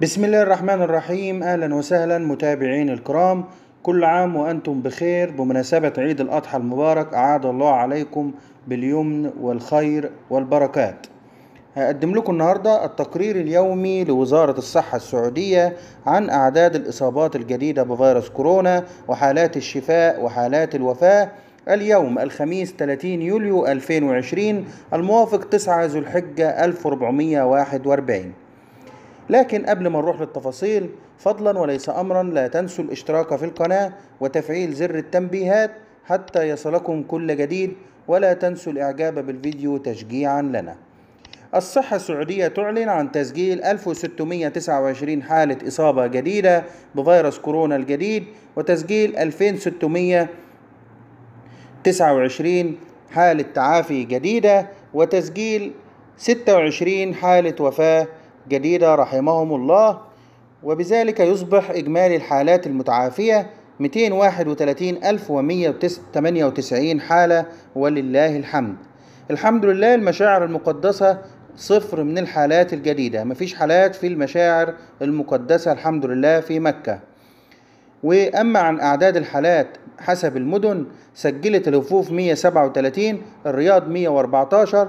بسم الله الرحمن الرحيم اهلا وسهلا متابعين الكرام كل عام وانتم بخير بمناسبه عيد الاضحى المبارك اعاد الله عليكم باليمن والخير والبركات هقدم لكم النهارده التقرير اليومي لوزاره الصحه السعوديه عن اعداد الاصابات الجديده بفيروس كورونا وحالات الشفاء وحالات الوفاه اليوم الخميس 30 يوليو 2020 الموافق 9 ذو الحجه 1441 لكن قبل ما نروح للتفاصيل فضلا وليس امرا لا تنسوا الاشتراك في القناة وتفعيل زر التنبيهات حتى يصلكم كل جديد ولا تنسوا الاعجاب بالفيديو تشجيعا لنا الصحة السعودية تعلن عن تسجيل 1629 حالة إصابة جديدة بفيروس كورونا الجديد وتسجيل 2629 حالة تعافي جديدة وتسجيل 26 حالة وفاة جديدة رحمهم الله وبذلك يصبح إجمالي الحالات المتعافية 231198 حالة ولله الحمد الحمد لله المشاعر المقدسة صفر من الحالات الجديدة مفيش حالات في المشاعر المقدسة الحمد لله في مكة وأما عن أعداد الحالات حسب المدن سجلت الوفوف 137 الرياض 114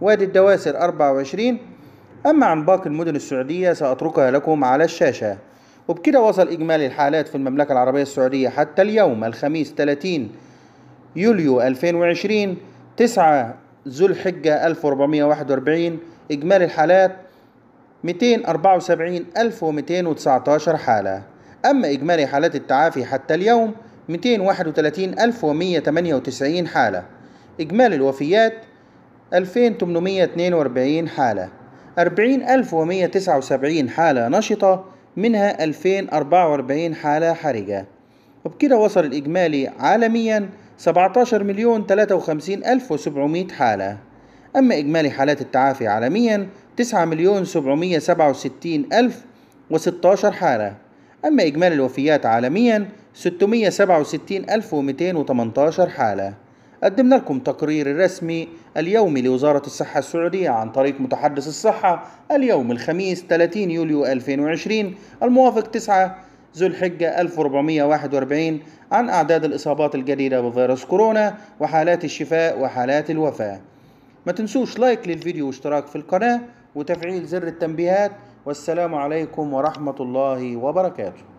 وادي الدواسر 24 أما عن باقي المدن السعودية سأتركها لكم على الشاشة وبكده وصل إجمالي الحالات في المملكة العربية السعودية حتى اليوم الخميس 30 يوليو 2020 9 ذو الحجة 1441 إجمالي الحالات 274219 حالة أما إجمالي حالات التعافي حتى اليوم 231198 حالة إجمالي الوفيات 2842 حالة 40179 حالة نشطة منها 2044 حالة حرجة وبكده وصل الإجمالي عالميا 17 مليون 53 ألف وسبعمائة حالة أما إجمالي حالات التعافي عالميا 9 مليون 767 ألف و16 حالة أما إجمالي الوفيات عالميا 667 ألف 218 حالة قدمنا لكم تقرير رسمي اليومي لوزارة الصحة السعودية عن طريق متحدث الصحة اليوم الخميس 30 يوليو 2020 الموافق 9 ذو الحجة 1441 عن أعداد الإصابات الجديدة بفيروس كورونا وحالات الشفاء وحالات الوفاة ما تنسوش لايك للفيديو واشتراك في القناة وتفعيل زر التنبيهات والسلام عليكم ورحمة الله وبركاته